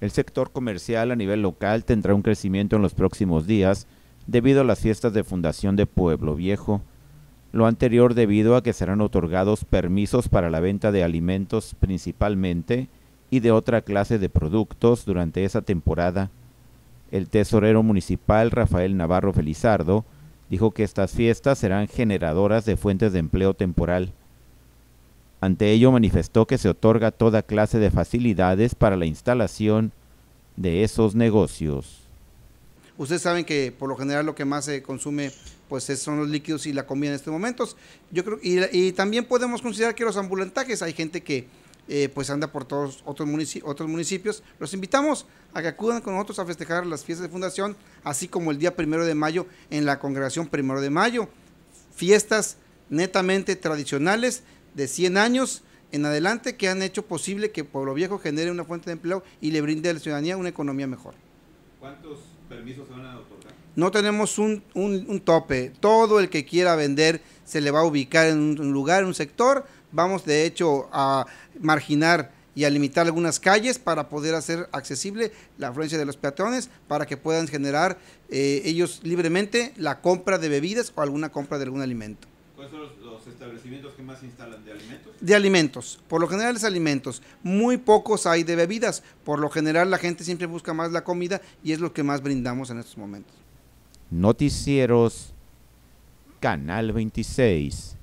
El sector comercial a nivel local tendrá un crecimiento en los próximos días debido a las fiestas de fundación de Pueblo Viejo, lo anterior debido a que serán otorgados permisos para la venta de alimentos principalmente y de otra clase de productos durante esa temporada. El tesorero municipal Rafael Navarro Felizardo dijo que estas fiestas serán generadoras de fuentes de empleo temporal. Ante ello manifestó que se otorga toda clase de facilidades para la instalación de esos negocios. Ustedes saben que por lo general lo que más se consume pues son los líquidos y la comida en estos momentos. Yo creo y, también podemos considerar que los ambulantajes, hay gente que eh, pues anda por todos otros, otros municipios. Los invitamos a que acudan con nosotros a festejar las fiestas de fundación, así como el día primero de mayo en la congregación primero de mayo. Fiestas netamente tradicionales de 100 años en adelante que han hecho posible que Pueblo Viejo genere una fuente de empleo y le brinde a la ciudadanía una economía mejor. ¿Cuántos permisos se van a otorgar? No tenemos un, un, tope. Todo el que quiera vender se le va a ubicar en un lugar, en un sector. Vamos de hecho a marginar y a limitar algunas calles para poder hacer accesible la afluencia de los peatones para que puedan generar eh, ellos libremente la compra de bebidas o alguna compra de algún alimento. ¿Cuáles son los, establecimientos que más instalan de alimentos? De alimentos, por lo general es alimentos. Muy pocos hay de bebidas. Por lo general la gente siempre busca más la comida y es lo que más brindamos en estos momentos. Noticieros, Canal 26.